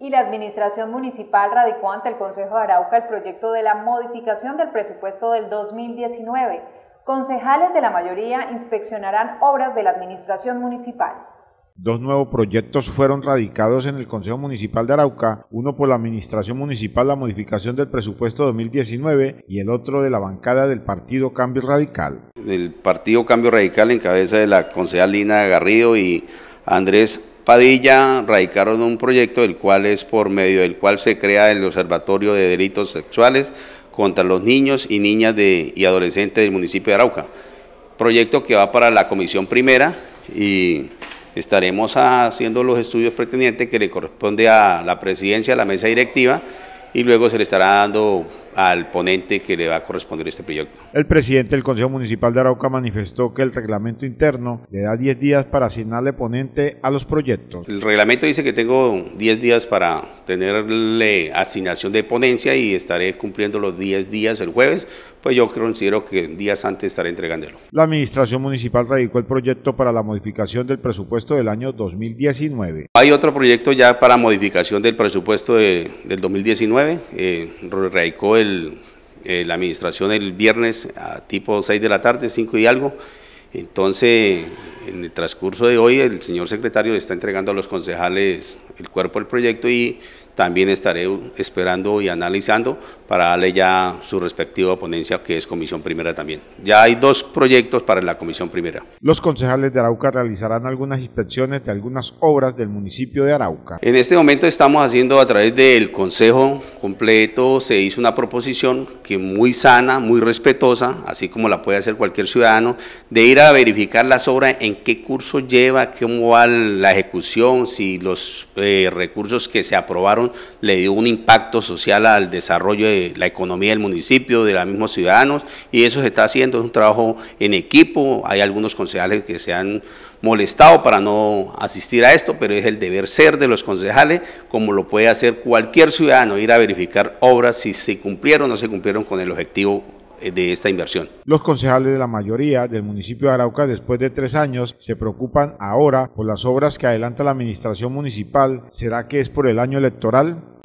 y la Administración Municipal radicó ante el Consejo de Arauca el proyecto de la modificación del presupuesto del 2019. Concejales de la mayoría inspeccionarán obras de la Administración Municipal. Dos nuevos proyectos fueron radicados en el Consejo Municipal de Arauca, uno por la Administración Municipal la modificación del presupuesto 2019 y el otro de la bancada del Partido Cambio Radical. El Partido Cambio Radical en cabeza de la concejal Lina Garrido y Andrés Padilla radicaron un proyecto el cual es por medio del cual se crea el Observatorio de Delitos Sexuales contra los niños y niñas y adolescentes del municipio de Arauca. Proyecto que va para la comisión primera y estaremos haciendo los estudios pertinentes que le corresponde a la presidencia, a la mesa directiva y luego se le estará dando al ponente que le va a corresponder este proyecto. El presidente del Consejo Municipal de Arauca manifestó que el reglamento interno le da 10 días para asignarle ponente a los proyectos. El reglamento dice que tengo 10 días para tenerle asignación de ponencia y estaré cumpliendo los 10 días el jueves pues yo considero que días antes estaré entregándolo. La Administración Municipal radicó el proyecto para la modificación del presupuesto del año 2019. Hay otro proyecto ya para modificación del presupuesto del 2019, eh, radicó el, eh, la Administración el viernes a tipo 6 de la tarde, 5 y algo, entonces, en el transcurso de hoy, el señor secretario está entregando a los concejales el cuerpo del proyecto y también estaré esperando y analizando para darle ya su respectiva ponencia, que es Comisión Primera también. Ya hay dos proyectos para la Comisión Primera. Los concejales de Arauca realizarán algunas inspecciones de algunas obras del municipio de Arauca. En este momento estamos haciendo a través del Consejo completo, se hizo una proposición que muy sana, muy respetuosa, así como la puede hacer cualquier ciudadano, de ir a verificar las obras, en qué curso lleva, cómo va la ejecución, si los eh, recursos que se aprobaron le dio un impacto social al desarrollo de la economía del municipio, de los mismos ciudadanos, y eso se está haciendo, es un trabajo en equipo, hay algunos concejales que se han molestado para no asistir a esto, pero es el deber ser de los concejales, como lo puede hacer cualquier ciudadano, ir a verificar obras si se cumplieron o no se cumplieron con el objetivo eh, de esta inversión. Los concejales de la mayoría del municipio de Arauca, después de tres años, se preocupan ahora por las obras que adelanta la administración municipal. ¿Será que es por el año electoral?